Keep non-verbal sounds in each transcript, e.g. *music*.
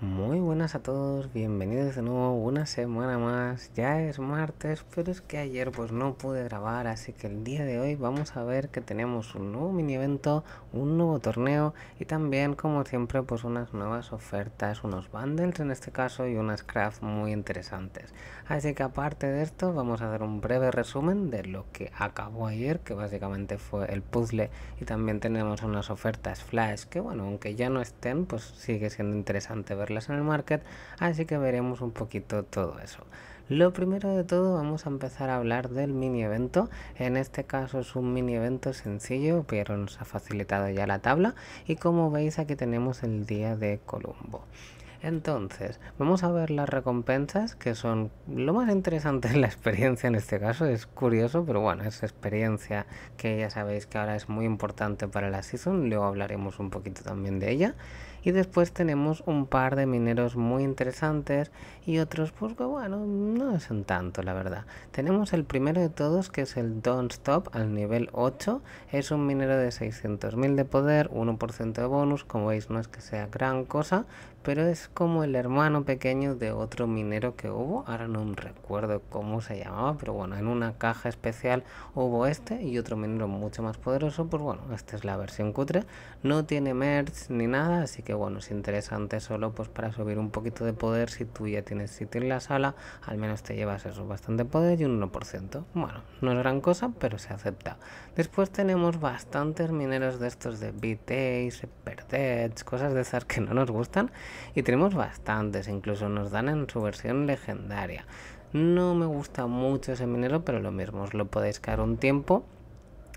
Muy buenas a todos, bienvenidos de nuevo una semana más. Ya es martes, pero es que ayer pues no pude grabar, así que el día de hoy vamos a ver que tenemos un nuevo mini evento, un nuevo torneo y también como siempre pues unas nuevas ofertas, unos bundles en este caso y unas crafts muy interesantes. Así que aparte de esto vamos a hacer un breve resumen de lo que acabó ayer, que básicamente fue el puzzle y también tenemos unas ofertas flash que bueno, aunque ya no estén pues sigue siendo interesante ver las en el market, así que veremos un poquito todo eso. Lo primero de todo vamos a empezar a hablar del mini evento, en este caso es un mini evento sencillo pero nos ha facilitado ya la tabla y como veis aquí tenemos el día de Columbo. Entonces, vamos a ver las recompensas, que son lo más interesante de la experiencia en este caso. Es curioso, pero bueno, es experiencia que ya sabéis que ahora es muy importante para la season. Luego hablaremos un poquito también de ella. Y después tenemos un par de mineros muy interesantes y otros, pues bueno, no son tanto, la verdad. Tenemos el primero de todos que es el Don't Stop al nivel 8. Es un minero de 600.000 de poder, 1% de bonus. Como veis, no es que sea gran cosa, pero es como el hermano pequeño de otro minero que hubo. Ahora no recuerdo cómo se llamaba, pero bueno, en una caja especial hubo este y otro minero mucho más poderoso. Pues bueno, esta es la versión cutre. No tiene merch ni nada, así que bueno, es interesante solo pues para subir un poquito de poder, si tú ya tienes sitio en la sala, al menos te llevas eso, bastante poder y un 1%. Bueno, no es gran cosa, pero se acepta. Después tenemos bastantes mineros de estos de BTs, Perdets, cosas de esas que no nos gustan, y tenemos bastantes, incluso nos dan en su versión legendaria. No me gusta mucho ese minero, pero lo mismo, os lo podéis caer un tiempo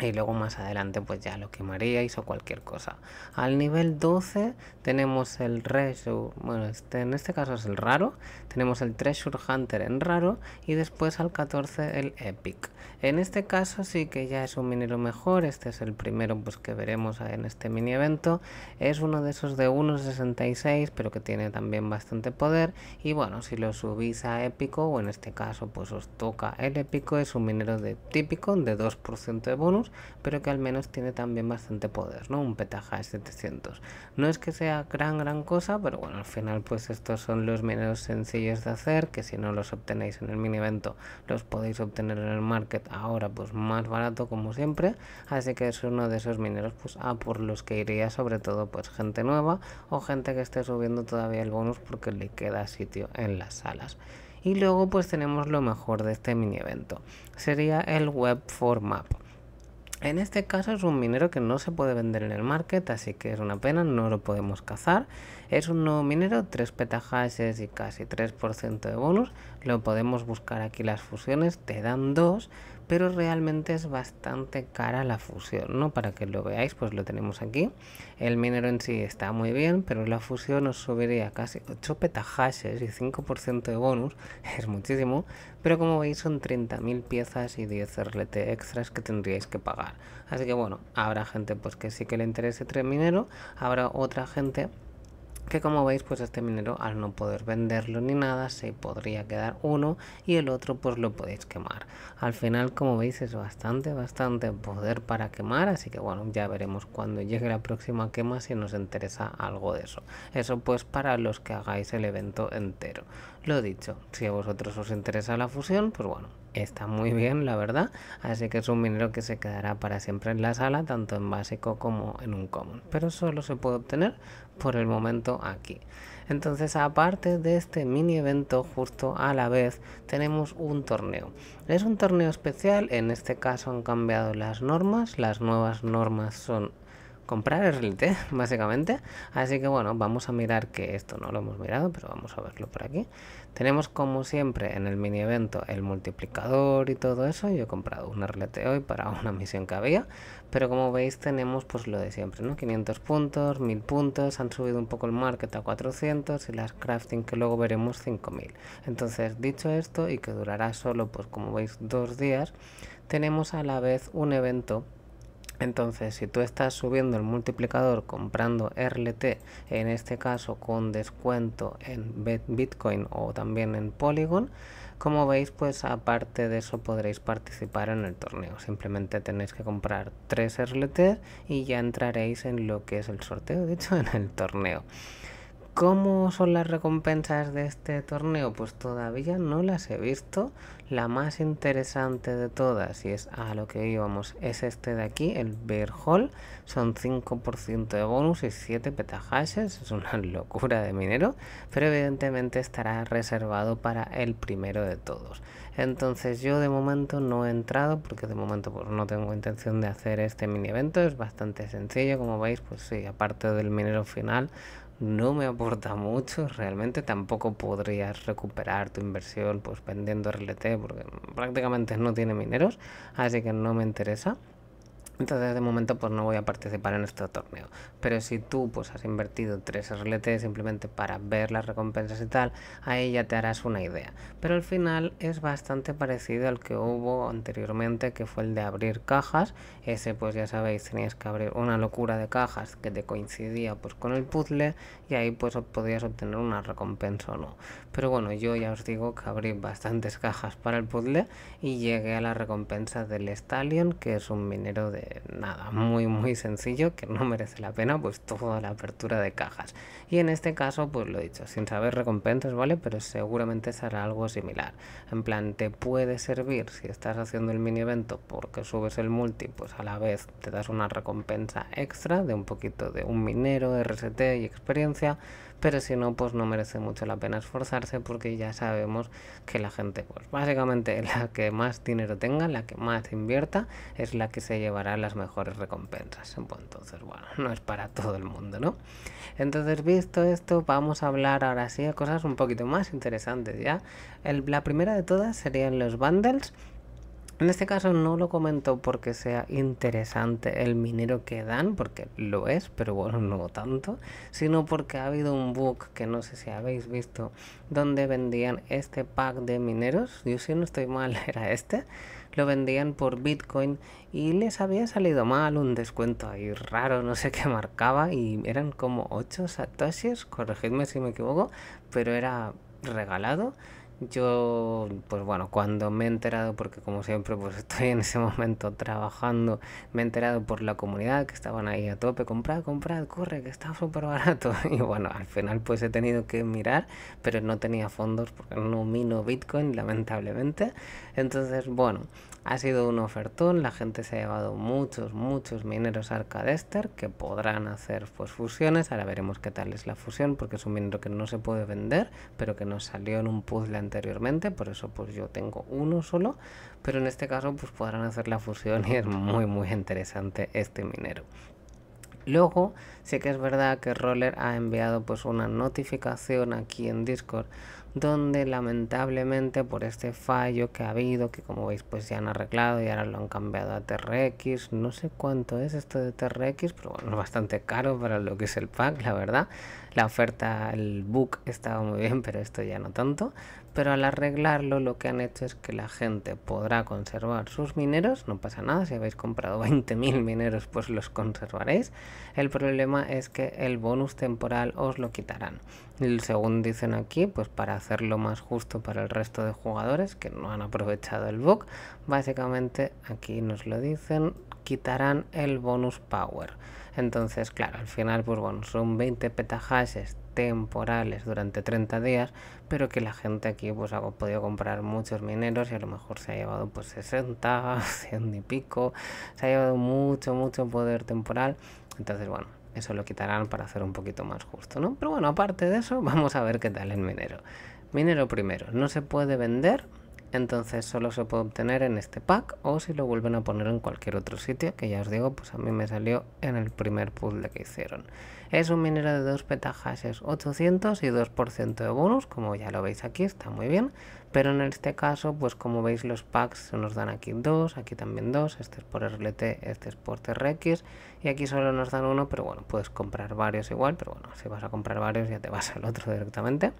y luego más adelante pues ya lo quemaríais o cualquier cosa. Al nivel 12 tenemos el Treasure, bueno este, en este caso es el raro, tenemos el Treasure Hunter en raro y después al 14 el Epic. En este caso sí que ya es un minero mejor, este es el primero pues que veremos en este mini evento, es uno de esos de 1.66 pero que tiene también bastante poder y bueno si lo subís a épico o en este caso pues os toca el épico es un minero de típico de 2% de bonus pero que al menos tiene también bastante poder, ¿no? Un petaja de 700. No es que sea gran, gran cosa, pero bueno, al final pues estos son los mineros sencillos de hacer, que si no los obtenéis en el mini evento, los podéis obtener en el market ahora pues más barato como siempre, así que es uno de esos mineros pues a por los que iría sobre todo pues gente nueva o gente que esté subiendo todavía el bonus porque le queda sitio en las salas. Y luego pues tenemos lo mejor de este mini evento. Sería el Web for Map. En este caso es un minero que no se puede vender en el market, así que es una pena, no lo podemos cazar. Es un nuevo minero, 3 petajas y casi 3% de bonus. Lo podemos buscar aquí las fusiones, te dan 2 pero realmente es bastante cara la fusión, ¿no? Para que lo veáis, pues lo tenemos aquí. El minero en sí está muy bien, pero la fusión nos subiría casi 8 petahashes y 5% de bonus, *laughs* es muchísimo, pero como veis son 30.000 piezas y 10 RLT extras que tendríais que pagar. Así que bueno, habrá gente pues que sí que le interese tres minero, habrá otra gente que como veis pues este minero al no poder venderlo ni nada se podría quedar uno y el otro pues lo podéis quemar al final como veis es bastante bastante poder para quemar así que bueno ya veremos cuando llegue la próxima quema si nos interesa algo de eso eso pues para los que hagáis el evento entero lo dicho si a vosotros os interesa la fusión pues bueno está muy bien, la verdad. Así que es un minero que se quedará para siempre en la sala, tanto en básico como en un común Pero solo se puede obtener por el momento aquí. Entonces, aparte de este mini evento, justo a la vez, tenemos un torneo. Es un torneo especial, en este caso han cambiado las normas. Las nuevas normas son comprar el RLT, *laughs* básicamente. Así que bueno, vamos a mirar que esto no lo hemos mirado, pero vamos a verlo por aquí. Tenemos como siempre en el mini evento el multiplicador y todo eso. Yo he comprado un arlete hoy para una misión que había. Pero como veis tenemos pues lo de siempre, ¿no? 500 puntos, 1000 puntos, han subido un poco el market a 400 y las crafting que luego veremos 5000. Entonces dicho esto y que durará solo pues como veis dos días, tenemos a la vez un evento entonces, si tú estás subiendo el multiplicador comprando RLT, en este caso con descuento en Bitcoin o también en Polygon, como veis, pues aparte de eso podréis participar en el torneo. Simplemente tenéis que comprar 3 RLT y ya entraréis en lo que es el sorteo, dicho, *laughs* en el torneo. ¿Cómo son las recompensas de este torneo? Pues todavía no las he visto. La más interesante de todas, y es a lo que íbamos, es este de aquí, el Bear Hall. Son 5% de bonus y 7 petahashes. Es una *laughs* locura de minero, pero evidentemente estará reservado para el primero de todos. Entonces yo de momento no he entrado porque de momento pues, no tengo intención de hacer este mini evento. Es bastante sencillo, como veis, pues sí, aparte del minero final no me aporta mucho, realmente tampoco podrías recuperar tu inversión pues vendiendo RLT porque prácticamente no tiene mineros, así que no me interesa. Entonces de momento pues no voy a participar en este torneo. Pero si tú pues has invertido tres RLT simplemente para ver las recompensas y tal, ahí ya te harás una idea. Pero al final es bastante parecido al que hubo anteriormente que fue el de abrir cajas. Ese pues ya sabéis tenías que abrir una locura de cajas que te coincidía pues con el puzzle y ahí pues podías obtener una recompensa o no. Pero bueno yo ya os digo que abrí bastantes cajas para el puzzle y llegué a la recompensa del Stallion que es un minero de nada, muy muy sencillo que no merece la pena pues toda la apertura de cajas. Y en este caso pues lo he dicho, sin saber recompensas, ¿vale? Pero seguramente será algo similar. En plan, te puede servir si estás haciendo el mini evento porque subes el multi, pues a la vez te das una recompensa extra de un poquito de un minero, RST y experiencia, pero si no, pues no merece mucho la pena esforzarse porque ya sabemos que la gente, pues básicamente *laughs* la que más dinero tenga, la que más invierta, es la que se llevará las mejores recompensas. Pues entonces, bueno, no es para todo el mundo, ¿no? Entonces, visto esto, vamos a hablar ahora sí de cosas un poquito más interesantes ya. la primera de todas serían los bundles en este caso no lo comento porque sea interesante el minero que dan, porque lo es, pero bueno, no tanto, sino porque ha habido un book que no sé si habéis visto, donde vendían este pack de mineros, yo si no estoy mal *laughs* era este, lo vendían por Bitcoin y les había salido mal un descuento ahí raro, no sé qué marcaba, y eran como 8 satoshis, corregidme si me equivoco, pero era regalado yo, pues bueno, cuando me he enterado, porque como siempre pues *laughs* estoy en ese momento trabajando, me he enterado por la comunidad que estaban ahí a tope, comprad, comprad, corre, que está súper barato. *laughs* Y bueno, al final pues he tenido que mirar, pero no tenía fondos porque no mino Bitcoin, lamentablemente. Entonces, bueno, ha sido un ofertón, la gente se ha llevado muchos, muchos mineros Arcadester que podrán hacer pues fusiones, ahora veremos qué tal es la fusión, porque es un minero que no se puede vender, pero que nos salió en un puzzle anteriormente, por eso pues yo tengo uno solo, pero en este caso pues podrán hacer la fusión y es muy muy interesante este minero. Luego, sé que es verdad que Roller ha enviado pues una notificación aquí en Discord donde lamentablemente por este fallo que ha habido, que como veis pues ya han arreglado y ahora lo han cambiado a TRX, no sé cuánto es esto de TRX, pero bueno, bastante caro para lo que es el pack, la verdad. La oferta, el book estaba muy bien, pero esto ya no tanto pero al arreglarlo lo que han hecho es que la gente podrá conservar sus mineros, no pasa nada, si habéis comprado 20.000 *laughs* mineros pues los conservaréis, el problema es que el bonus temporal os lo quitarán. Y según dicen aquí, pues para hacerlo más justo para el resto de jugadores que no han aprovechado el bug, básicamente aquí nos lo dicen, quitarán el bonus power. Entonces, claro, al final, pues bueno, son 20 petahashes temporales durante 30 días, pero que la gente aquí pues ha podido comprar muchos mineros y a lo mejor se ha llevado pues 60, 100 *laughs* y pico, se ha llevado mucho, mucho poder temporal, entonces bueno, eso lo quitarán para hacer un poquito más justo, ¿no? Pero bueno, aparte de eso, *laughs* vamos a ver qué tal el minero. Minero primero, no se puede vender, entonces solo se puede obtener en este pack o si lo vuelven a poner en cualquier otro sitio, que ya os digo, pues a mí me salió en el primer puzzle que hicieron. Es un minero de dos petajas, es 800 y 2% de bonus, como ya lo veis aquí, está muy bien, pero en este caso, pues como veis los packs se nos dan aquí dos, aquí también dos, este es por RLT, este es por TRX, y aquí solo nos dan uno, pero bueno, puedes comprar varios igual, pero bueno, si vas a comprar varios ya te vas al otro directamente.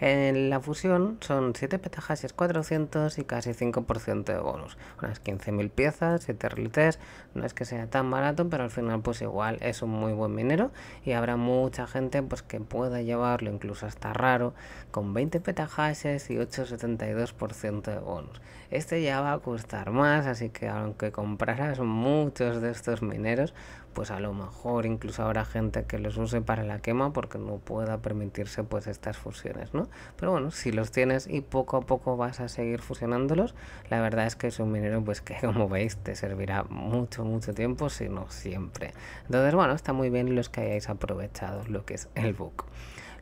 En la fusión son 7 petahashes 400 y casi 5% de bonus. Unas 15.000 piezas, 7 relites, no es que sea tan barato, pero al final pues igual es un muy buen minero y habrá mucha gente pues que pueda llevarlo, incluso hasta raro, con 20 petahashes y 8,72% de bonus. Este ya va a costar más, así que aunque compraras muchos de estos mineros, pues a lo mejor incluso habrá gente que los use para la quema porque no pueda permitirse pues estas fusiones, ¿no? Pero bueno, si los tienes y poco a poco vas a seguir fusionándolos, la verdad es que es un minero pues que *laughs* como veis te servirá mucho, mucho tiempo, si no siempre. Entonces bueno, está muy bien los que hayáis aprovechado lo que es el book.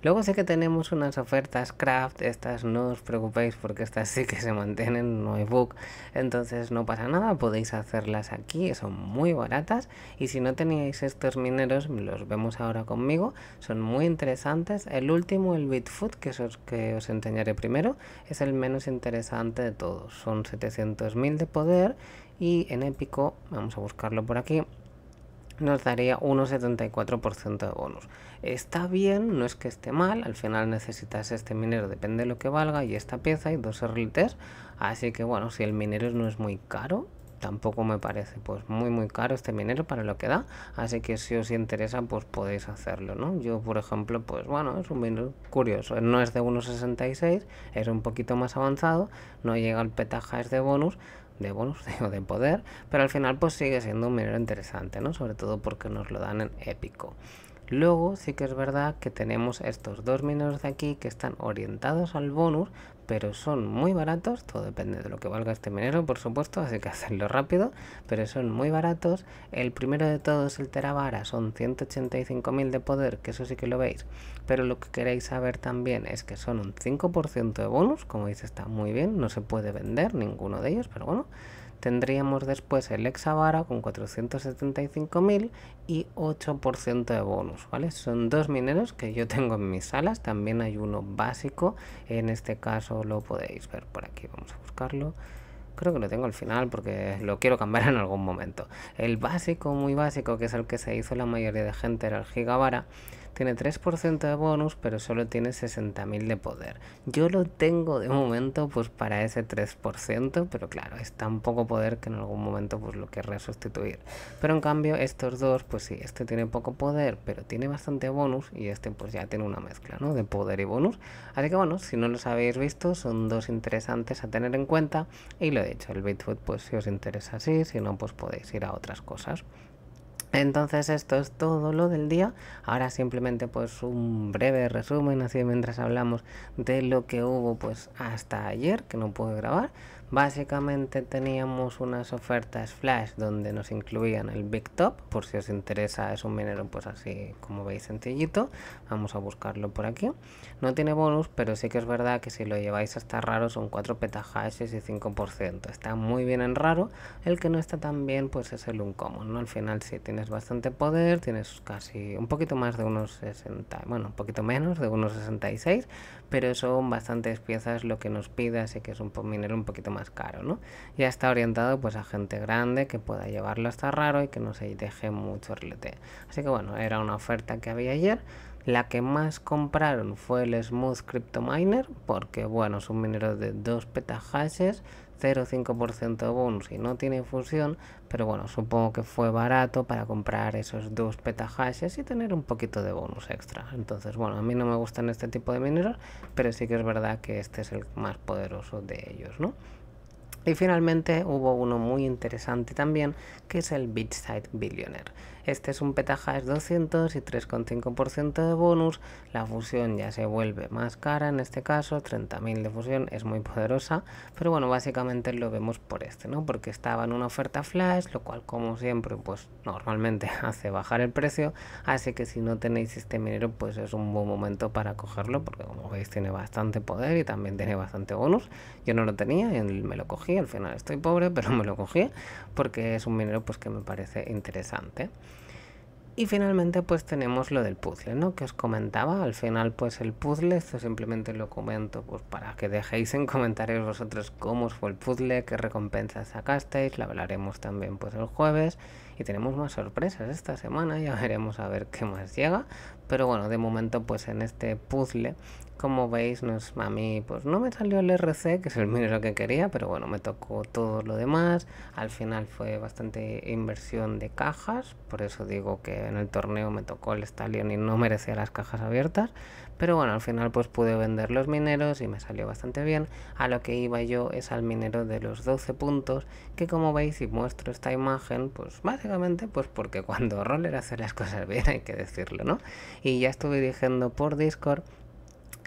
Luego sé que tenemos unas ofertas craft, estas no os preocupéis porque estas sí que se mantienen, no hay book, entonces no pasa nada, podéis hacerlas aquí, son muy baratas y si no teníais estos mineros, los vemos ahora conmigo, son muy interesantes. El último, el Bitfood, que es el que os enseñaré primero, es el menos interesante de todos, son 700.000 de poder y en épico, vamos a buscarlo por aquí, nos daría 1,74% de bonus. Está bien, no es que esté mal, al final necesitas este minero, depende de lo que valga, y esta pieza y dos RLTs, así que bueno, si el minero no es muy caro, tampoco me parece pues muy muy caro este minero para lo que da, así que si os interesa pues podéis hacerlo, ¿no? Yo por ejemplo pues bueno, es un minero curioso, no es de 1.66, es un poquito más avanzado, no llega al petaja es de bonus, de bonus *laughs* o de poder, pero al final pues sigue siendo un minero interesante, ¿no? Sobre todo porque nos lo dan en épico. Luego sí que es verdad que tenemos estos dos mineros de aquí que están orientados al bonus, pero son muy baratos, todo depende de lo que valga este minero por supuesto, así que *laughs* hacerlo rápido, pero son muy baratos. El primero de todos, el Teravara, son 185.000 de poder, que eso sí que lo veis, pero lo que queréis saber también es que son un 5% de bonus, como dice está muy bien, no se puede vender ninguno de ellos, pero bueno. Tendríamos después el hexavara con 475.000 y 8% de bonus, ¿vale? Son dos mineros que yo tengo en mis salas, también hay uno básico, en este caso lo podéis ver por aquí, vamos a buscarlo creo que lo tengo al final porque lo quiero cambiar en algún momento. El básico, muy básico, que es el que se hizo la mayoría de gente, era el Gigavara. Tiene 3% de bonus, pero solo tiene 60.000 de poder. Yo lo tengo de momento pues para ese 3%, pero claro, es tan poco poder que en algún momento pues lo querré sustituir. Pero en cambio estos dos, pues sí, este tiene poco poder, pero tiene bastante bonus y este pues ya tiene una mezcla, De poder y bonus. Así que bueno, si no los habéis visto, son dos interesantes a tener en cuenta. Y lo he dicho, el Bitfoot pues si os interesa así, si no pues podéis ir a otras cosas. Entonces esto es todo lo del día. Ahora simplemente pues un breve resumen así mientras hablamos de lo que hubo pues hasta ayer que no pude grabar. Básicamente teníamos unas ofertas flash donde nos incluían el Big Top, por si os interesa, es un minero pues así como veis sencillito, vamos a buscarlo por aquí. No tiene bonus, pero sí que es verdad que si lo lleváis hasta raro son 4 petahashes y 5%, está muy bien en raro, el que no está tan bien pues es el Uncommon, ¿no? Al final sí tienes bastante poder, tienes casi un poquito más de unos 60, bueno, un poquito menos de unos 66, pero son bastantes piezas lo que nos pide, así que es un minero un poquito más caro, ¿no? Ya está orientado pues a gente grande que pueda llevarlo hasta raro y que no se deje mucho relete. Así que bueno, era una oferta que había ayer. La que más compraron fue el Smooth Crypto Miner, porque bueno, es un minero de 2 petahashes, 0,5% bonus y no tiene fusión, pero bueno, supongo que fue barato para comprar esos dos petahashes y tener un poquito de bonus extra. Entonces, bueno, a mí no me gustan este tipo de mineros, pero sí que es verdad que este es el más poderoso de ellos, ¿no? Y finalmente hubo uno muy interesante también, que es el Beachside Billionaire. Este es un es 200 y 3,5% de bonus. La fusión ya se vuelve más cara, en este caso 30.000 de fusión es muy poderosa, pero bueno, básicamente lo vemos por este, ¿no? Porque estaba en una oferta flash, lo cual como siempre, pues normalmente *laughs* hace bajar el precio, así que si no tenéis este minero, pues es un buen momento para cogerlo, porque como veis tiene bastante poder y también tiene bastante bonus. Yo no lo tenía, y me lo cogí, al final estoy pobre, *laughs* pero me lo cogí, porque es un minero pues que me parece interesante. Y finalmente pues tenemos lo del puzzle, ¿no? Que os comentaba, al final pues el puzzle, esto simplemente lo comento pues para que dejéis en comentarios vosotros cómo os fue el puzzle, qué recompensas sacasteis, la hablaremos también pues el jueves y tenemos más sorpresas esta semana, ya veremos a ver qué más llega, pero bueno, de momento pues en este puzzle como veis, a mí pues no me salió el RC, que es el minero que quería, pero bueno, me tocó todo lo demás. Al final fue bastante inversión de cajas, por eso digo que en el torneo me tocó el Stallion y no merecía las cajas abiertas. Pero bueno, al final pues pude vender los mineros y me salió bastante bien. A lo que iba yo es al minero de los 12 puntos, que como veis y muestro esta imagen, pues básicamente pues porque cuando *laughs* Roller hace las cosas bien hay que decirlo, ¿no? Y ya estuve diciendo por Discord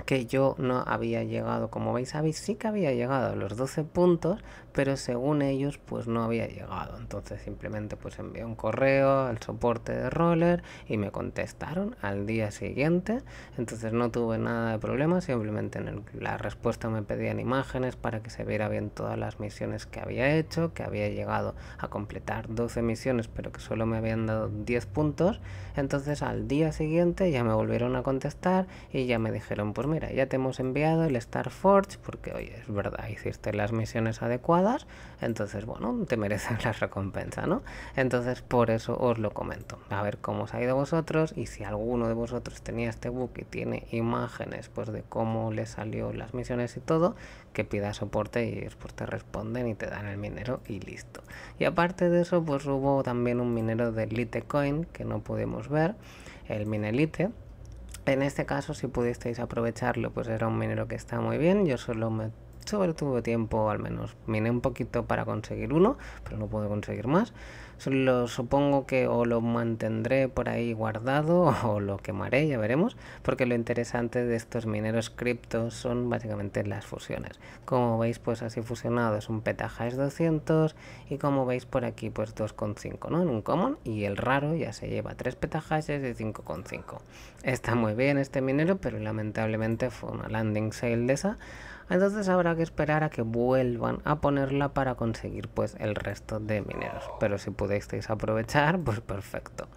que yo no había llegado. Como veis, sí que había llegado a los 12 puntos, pero según ellos, pues no había llegado. Entonces simplemente pues envié un correo al soporte de Roller y me contestaron al día siguiente. Entonces no tuve nada de problema, simplemente en la respuesta me pedían imágenes para que se viera bien todas las misiones que había hecho, que había llegado a completar 12 misiones, pero que solo me habían dado 10 puntos. Entonces al día siguiente ya me volvieron a contestar y ya me dijeron, pues pues mira, ya te hemos enviado el Star Forge, porque oye, es verdad, hiciste las misiones adecuadas, entonces bueno, te merecen la recompensa, ¿no? Entonces por eso os lo comento, a ver cómo os ha ido vosotros y si alguno de vosotros tenía este book y tiene imágenes pues de cómo le salió las misiones y todo, que pida soporte y después pues, te responden y te dan el minero y listo. Y aparte de eso, pues hubo también un minero de Litecoin que no pudimos ver, el Minelite, en este caso, si pudisteis aprovecharlo, pues era un minero que está muy bien. Yo solo me sobre tuve tiempo, al menos miné un poquito para conseguir uno, pero no pude conseguir más. Lo supongo que o lo mantendré por ahí guardado *laughs* o lo quemaré, ya veremos, porque lo interesante de estos mineros criptos son básicamente las fusiones. Como veis, pues así fusionado es un es 200 y como veis por aquí, pues 2,5, ¿no? En un common y el raro ya se lleva 3 petahashes de 5,5. Está muy bien este minero, pero lamentablemente fue una landing sale de esa entonces habrá que esperar a que vuelvan a ponerla para conseguir pues el resto de mineros. Pero si pudisteis aprovechar, pues perfecto.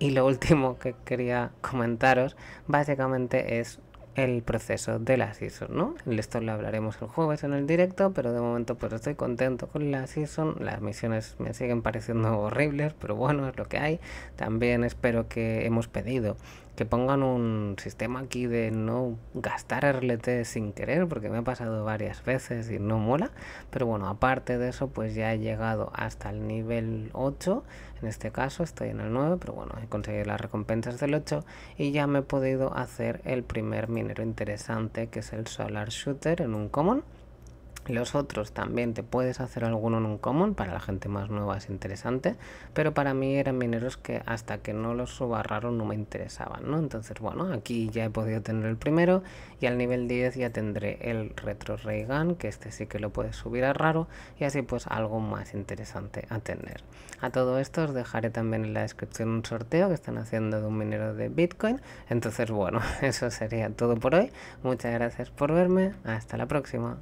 Y lo último que quería comentaros básicamente es el proceso de la season, ¿no? Esto lo hablaremos el jueves en el directo, pero de momento pues estoy contento con la season. Las misiones me siguen pareciendo horribles, pero bueno, es lo que hay. También espero que hemos pedido que pongan un sistema aquí de no gastar RLT sin querer, porque me ha pasado varias veces y no mola. Pero bueno, aparte de eso, pues ya he llegado hasta el nivel 8. En este caso estoy en el 9, pero bueno, he conseguido las recompensas del 8 y ya me he podido hacer el primer minero interesante, que es el Solar Shooter en un Common. Los otros también te puedes hacer alguno en un common, para la gente más nueva es interesante, pero para mí eran mineros que hasta que no los suba raro no me interesaban, ¿no? Entonces, bueno, aquí ya he podido tener el primero y al nivel 10 ya tendré el Retro Reagan que este sí que lo puedes subir a raro y así pues algo más interesante a tener. A todo esto os dejaré también en la descripción un sorteo que están haciendo de un minero de Bitcoin, entonces bueno, *laughs* eso sería todo por hoy. Muchas gracias por verme, hasta la próxima.